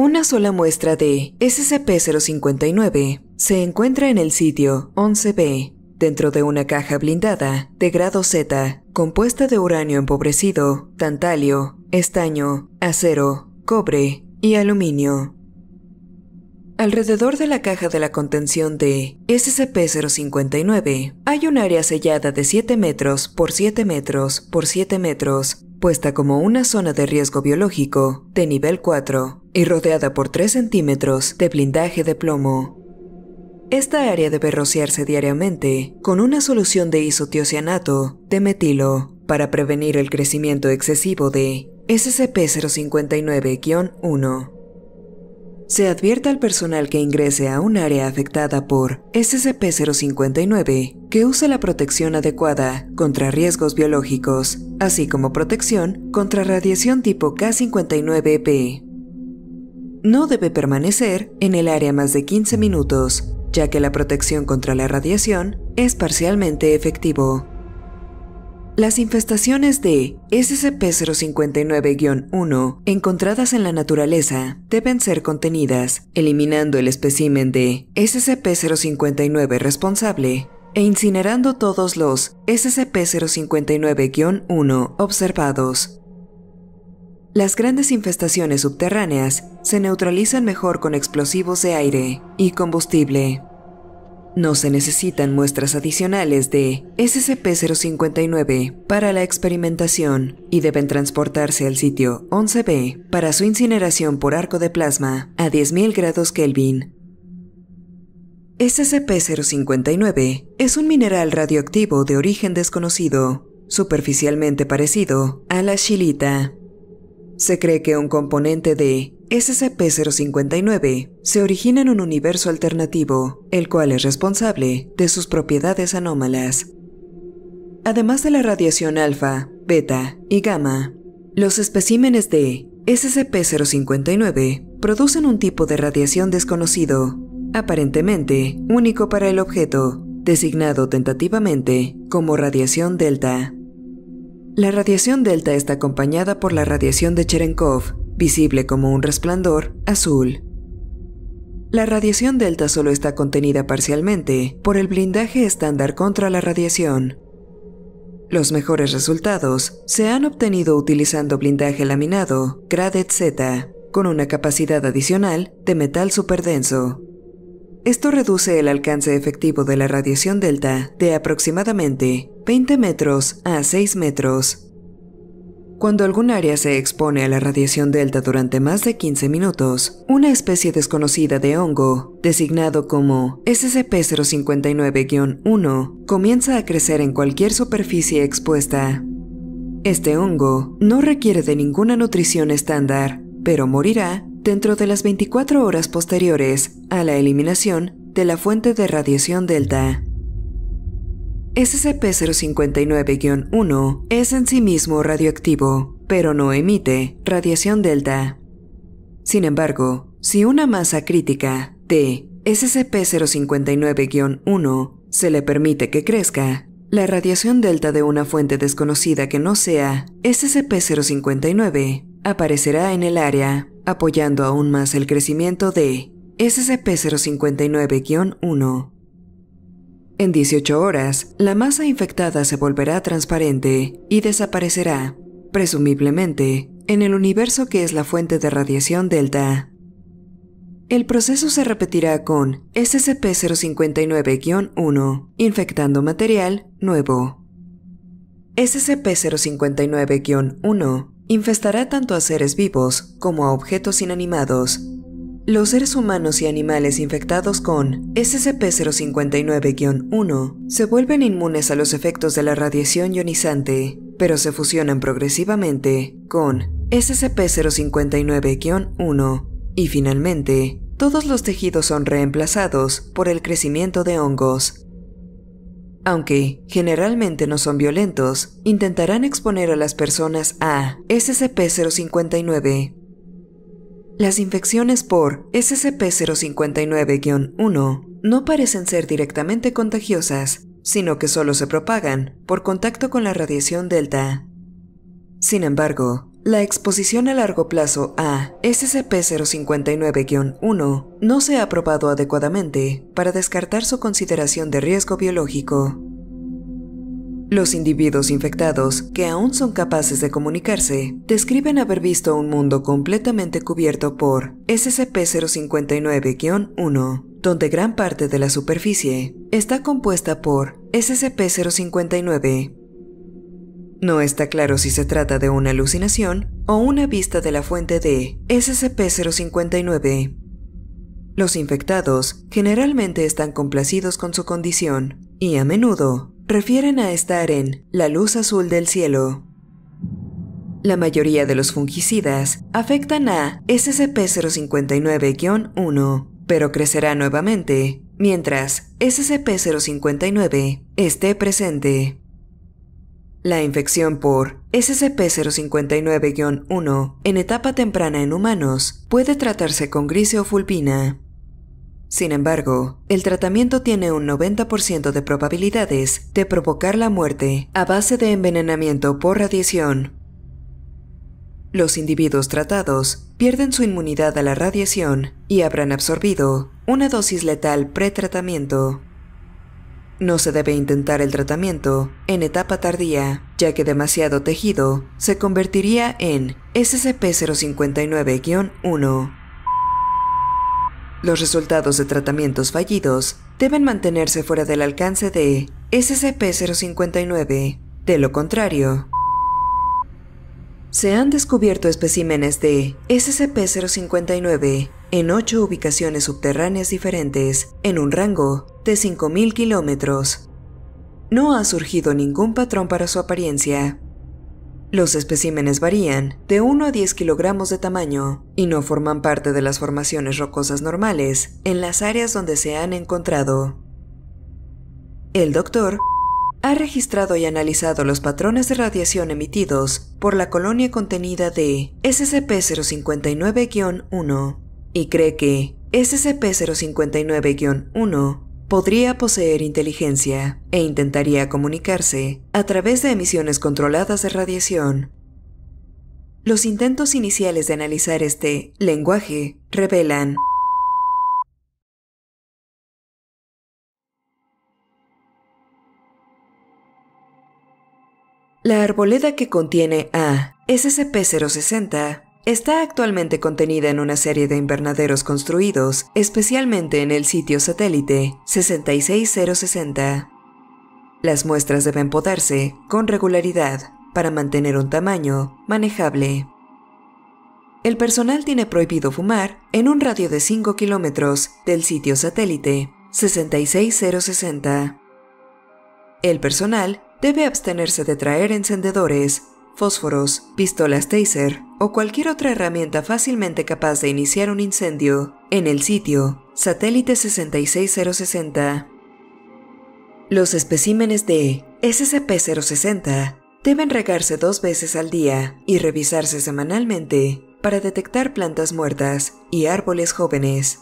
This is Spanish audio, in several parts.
Una sola muestra de SCP-059 se encuentra en el sitio 11B, dentro de una caja blindada de grado Z, compuesta de uranio empobrecido, tantalio, estaño, acero, cobre y aluminio. Alrededor de la caja de la contención de SCP-059 hay un área sellada de 7 metros por 7 metros por 7 metros puesta como una zona de riesgo biológico de nivel 4 y rodeada por 3 centímetros de blindaje de plomo. Esta área debe rociarse diariamente con una solución de isotiocianato de metilo para prevenir el crecimiento excesivo de SCP-059-1 se advierte al personal que ingrese a un área afectada por SCP-059 que use la protección adecuada contra riesgos biológicos, así como protección contra radiación tipo k 59 p No debe permanecer en el área más de 15 minutos, ya que la protección contra la radiación es parcialmente efectivo. Las infestaciones de SCP-059-1 encontradas en la naturaleza deben ser contenidas, eliminando el espécimen de SCP-059 responsable e incinerando todos los SCP-059-1 observados. Las grandes infestaciones subterráneas se neutralizan mejor con explosivos de aire y combustible. No se necesitan muestras adicionales de SCP-059 para la experimentación y deben transportarse al sitio 11B para su incineración por arco de plasma a 10.000 grados Kelvin. SCP-059 es un mineral radioactivo de origen desconocido, superficialmente parecido a la chilita. Se cree que un componente de SCP-059 se origina en un universo alternativo, el cual es responsable de sus propiedades anómalas. Además de la radiación alfa, beta y gamma, los especímenes de SCP-059 producen un tipo de radiación desconocido, aparentemente único para el objeto, designado tentativamente como radiación delta. La radiación delta está acompañada por la radiación de Cherenkov, visible como un resplandor azul. La radiación delta solo está contenida parcialmente por el blindaje estándar contra la radiación. Los mejores resultados se han obtenido utilizando blindaje laminado Gradet Z, con una capacidad adicional de metal superdenso. Esto reduce el alcance efectivo de la radiación delta de aproximadamente 20 metros a 6 metros cuando algún área se expone a la radiación delta durante más de 15 minutos, una especie desconocida de hongo, designado como SCP-059-1, comienza a crecer en cualquier superficie expuesta. Este hongo no requiere de ninguna nutrición estándar, pero morirá dentro de las 24 horas posteriores a la eliminación de la fuente de radiación delta. SCP-059-1 es en sí mismo radioactivo, pero no emite radiación delta. Sin embargo, si una masa crítica de SCP-059-1 se le permite que crezca, la radiación delta de una fuente desconocida que no sea SCP-059 aparecerá en el área, apoyando aún más el crecimiento de SCP-059-1. En 18 horas, la masa infectada se volverá transparente y desaparecerá, presumiblemente, en el universo que es la fuente de radiación delta. El proceso se repetirá con SCP-059-1, infectando material nuevo. SCP-059-1 infestará tanto a seres vivos como a objetos inanimados, los seres humanos y animales infectados con SCP-059-1 se vuelven inmunes a los efectos de la radiación ionizante, pero se fusionan progresivamente con SCP-059-1 y finalmente, todos los tejidos son reemplazados por el crecimiento de hongos. Aunque generalmente no son violentos, intentarán exponer a las personas a SCP-059 las infecciones por SCP-059-1 no parecen ser directamente contagiosas, sino que solo se propagan por contacto con la radiación delta. Sin embargo, la exposición a largo plazo a SCP-059-1 no se ha probado adecuadamente para descartar su consideración de riesgo biológico. Los individuos infectados, que aún son capaces de comunicarse, describen haber visto un mundo completamente cubierto por SCP-059-1, donde gran parte de la superficie está compuesta por SCP-059. No está claro si se trata de una alucinación o una vista de la fuente de SCP-059. Los infectados generalmente están complacidos con su condición y a menudo refieren a estar en la luz azul del cielo. La mayoría de los fungicidas afectan a SCP-059-1, pero crecerá nuevamente mientras SCP-059 esté presente. La infección por SCP-059-1 en etapa temprana en humanos puede tratarse con grise o fulpina. Sin embargo, el tratamiento tiene un 90% de probabilidades de provocar la muerte a base de envenenamiento por radiación. Los individuos tratados pierden su inmunidad a la radiación y habrán absorbido una dosis letal pretratamiento. No se debe intentar el tratamiento en etapa tardía, ya que demasiado tejido se convertiría en SCP-059-1 los resultados de tratamientos fallidos deben mantenerse fuera del alcance de SCP-059. De lo contrario, se han descubierto especímenes de SCP-059 en ocho ubicaciones subterráneas diferentes, en un rango de 5.000 kilómetros. No ha surgido ningún patrón para su apariencia, los especímenes varían de 1 a 10 kilogramos de tamaño y no forman parte de las formaciones rocosas normales en las áreas donde se han encontrado. El doctor ha registrado y analizado los patrones de radiación emitidos por la colonia contenida de SCP-059-1 y cree que SCP-059-1 podría poseer inteligencia e intentaría comunicarse a través de emisiones controladas de radiación. Los intentos iniciales de analizar este lenguaje revelan La arboleda que contiene a SCP-060 Está actualmente contenida en una serie de invernaderos construidos, especialmente en el sitio satélite 66060. Las muestras deben podarse con regularidad para mantener un tamaño manejable. El personal tiene prohibido fumar en un radio de 5 kilómetros del sitio satélite 66060. El personal debe abstenerse de traer encendedores, fósforos, pistolas taser, o cualquier otra herramienta fácilmente capaz de iniciar un incendio en el sitio Satélite 66060. Los especímenes de SCP-060 deben regarse dos veces al día y revisarse semanalmente para detectar plantas muertas y árboles jóvenes.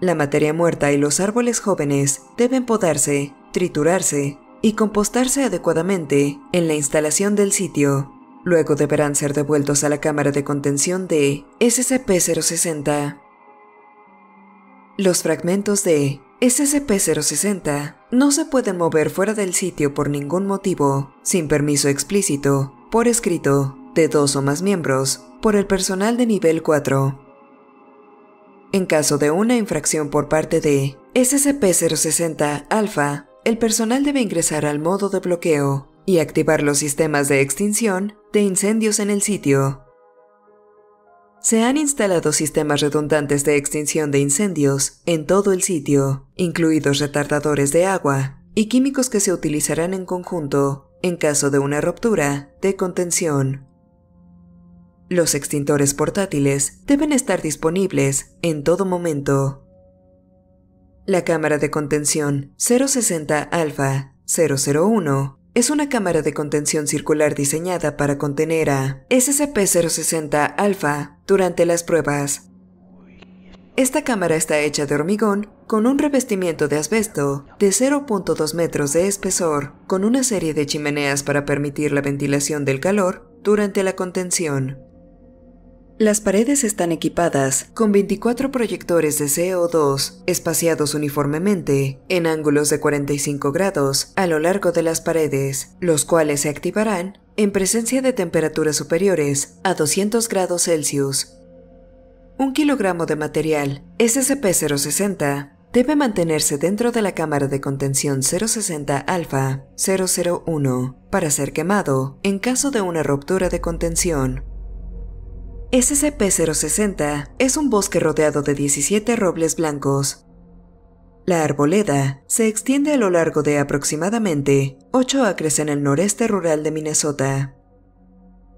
La materia muerta y los árboles jóvenes deben podarse, triturarse y compostarse adecuadamente en la instalación del sitio Luego deberán ser devueltos a la cámara de contención de SCP-060. Los fragmentos de SCP-060 no se pueden mover fuera del sitio por ningún motivo, sin permiso explícito, por escrito, de dos o más miembros, por el personal de nivel 4. En caso de una infracción por parte de SCP-060 Alpha, el personal debe ingresar al modo de bloqueo y activar los sistemas de extinción de incendios en el sitio. Se han instalado sistemas redundantes de extinción de incendios en todo el sitio, incluidos retardadores de agua y químicos que se utilizarán en conjunto en caso de una ruptura de contención. Los extintores portátiles deben estar disponibles en todo momento. La cámara de contención 060 Alpha 001 es una cámara de contención circular diseñada para contener a SCP-060 Alpha durante las pruebas. Esta cámara está hecha de hormigón con un revestimiento de asbesto de 0.2 metros de espesor, con una serie de chimeneas para permitir la ventilación del calor durante la contención. Las paredes están equipadas con 24 proyectores de CO2 espaciados uniformemente en ángulos de 45 grados a lo largo de las paredes, los cuales se activarán en presencia de temperaturas superiores a 200 grados Celsius. Un kilogramo de material SCP-060 debe mantenerse dentro de la cámara de contención 060 alfa 001 para ser quemado en caso de una ruptura de contención. SCP-060 es un bosque rodeado de 17 robles blancos. La arboleda se extiende a lo largo de aproximadamente 8 acres en el noreste rural de Minnesota.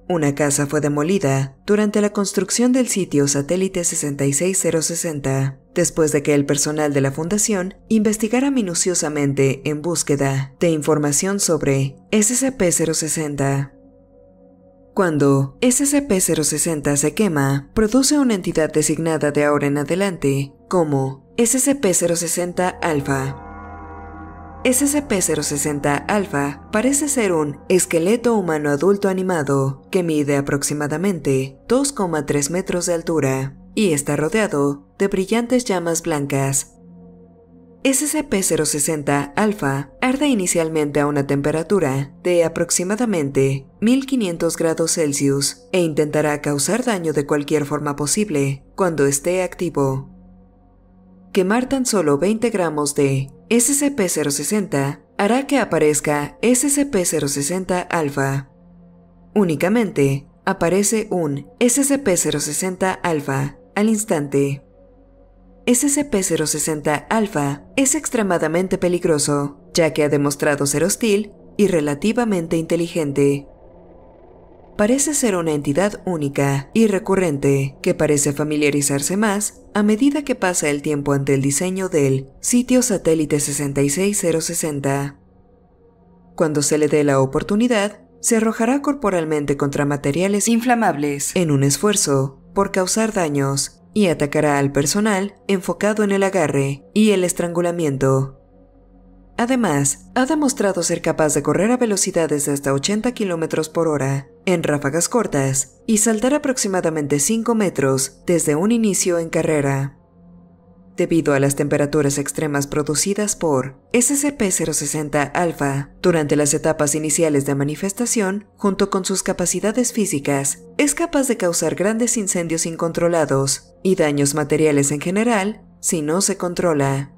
Una casa fue demolida durante la construcción del sitio satélite 66060, después de que el personal de la fundación investigara minuciosamente en búsqueda de información sobre SCP-060. Cuando SCP-060 se quema, produce una entidad designada de ahora en adelante como SCP-060 Alpha. SCP-060 Alpha parece ser un esqueleto humano adulto animado que mide aproximadamente 2,3 metros de altura y está rodeado de brillantes llamas blancas SCP-060 alpha arde inicialmente a una temperatura de aproximadamente 1500 grados Celsius e intentará causar daño de cualquier forma posible cuando esté activo. Quemar tan solo 20 gramos de SCP-060 hará que aparezca SCP-060 alpha Únicamente aparece un SCP-060 alpha al instante. SCP-060 Alpha es extremadamente peligroso, ya que ha demostrado ser hostil y relativamente inteligente. Parece ser una entidad única y recurrente, que parece familiarizarse más a medida que pasa el tiempo ante el diseño del sitio satélite 66060. Cuando se le dé la oportunidad, se arrojará corporalmente contra materiales inflamables en un esfuerzo por causar daños y atacará al personal enfocado en el agarre y el estrangulamiento. Además, ha demostrado ser capaz de correr a velocidades de hasta 80 km por hora en ráfagas cortas y saltar aproximadamente 5 metros desde un inicio en carrera debido a las temperaturas extremas producidas por SCP-060 alpha durante las etapas iniciales de manifestación, junto con sus capacidades físicas, es capaz de causar grandes incendios incontrolados y daños materiales en general si no se controla.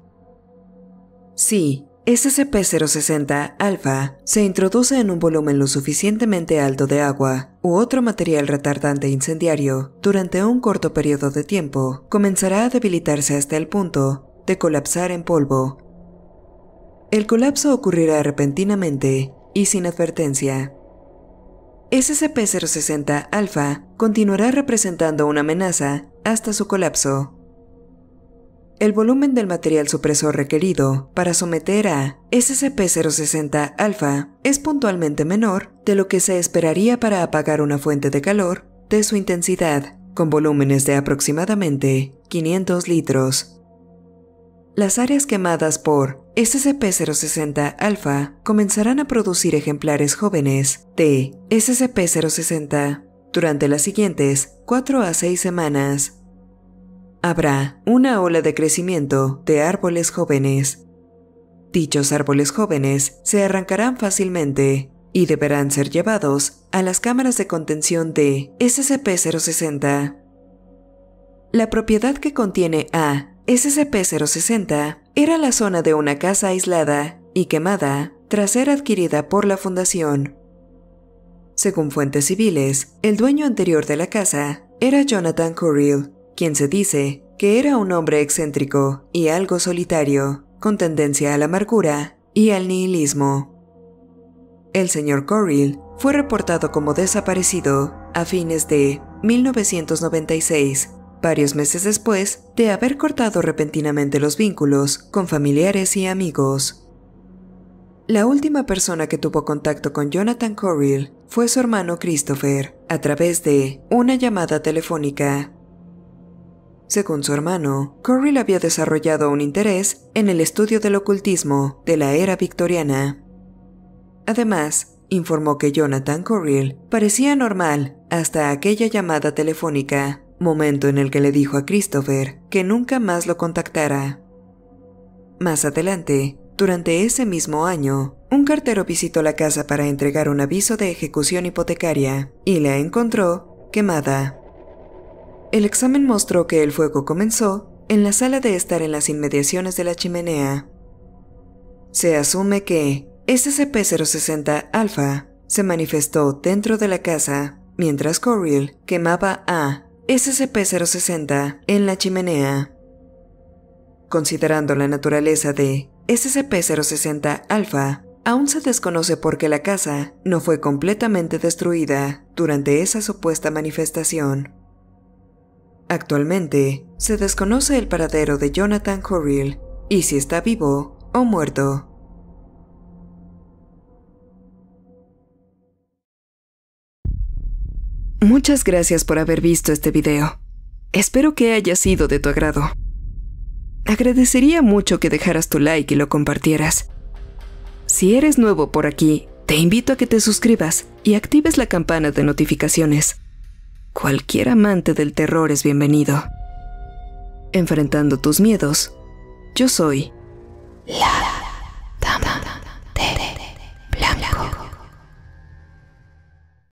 SCP-060 alpha se introduce en un volumen lo suficientemente alto de agua u otro material retardante incendiario durante un corto periodo de tiempo, comenzará a debilitarse hasta el punto de colapsar en polvo. El colapso ocurrirá repentinamente y sin advertencia. SCP-060 alpha continuará representando una amenaza hasta su colapso el volumen del material supresor requerido para someter a SCP-060 alfa es puntualmente menor de lo que se esperaría para apagar una fuente de calor de su intensidad, con volúmenes de aproximadamente 500 litros. Las áreas quemadas por SCP-060 alfa comenzarán a producir ejemplares jóvenes de SCP-060 durante las siguientes 4 a 6 semanas habrá una ola de crecimiento de árboles jóvenes. Dichos árboles jóvenes se arrancarán fácilmente y deberán ser llevados a las cámaras de contención de SCP-060. La propiedad que contiene a SCP-060 era la zona de una casa aislada y quemada tras ser adquirida por la Fundación. Según fuentes civiles, el dueño anterior de la casa era Jonathan Curiel, quien se dice que era un hombre excéntrico y algo solitario, con tendencia a la amargura y al nihilismo. El señor Corrill fue reportado como desaparecido a fines de 1996, varios meses después de haber cortado repentinamente los vínculos con familiares y amigos. La última persona que tuvo contacto con Jonathan Corrill fue su hermano Christopher, a través de una llamada telefónica según su hermano, Corrill había desarrollado un interés en el estudio del ocultismo de la era victoriana. Además, informó que Jonathan Corrill parecía normal hasta aquella llamada telefónica, momento en el que le dijo a Christopher que nunca más lo contactara. Más adelante, durante ese mismo año, un cartero visitó la casa para entregar un aviso de ejecución hipotecaria y la encontró quemada. El examen mostró que el fuego comenzó en la sala de estar en las inmediaciones de la chimenea. Se asume que SCP-060 Alpha se manifestó dentro de la casa mientras Coriel quemaba a SCP-060 en la chimenea. Considerando la naturaleza de SCP-060 Alpha, aún se desconoce por qué la casa no fue completamente destruida durante esa supuesta manifestación. Actualmente, se desconoce el paradero de Jonathan Horrill y si está vivo o muerto. Muchas gracias por haber visto este video. Espero que haya sido de tu agrado. Agradecería mucho que dejaras tu like y lo compartieras. Si eres nuevo por aquí, te invito a que te suscribas y actives la campana de notificaciones. Cualquier amante del terror es bienvenido. Enfrentando tus miedos, yo soy... Lara.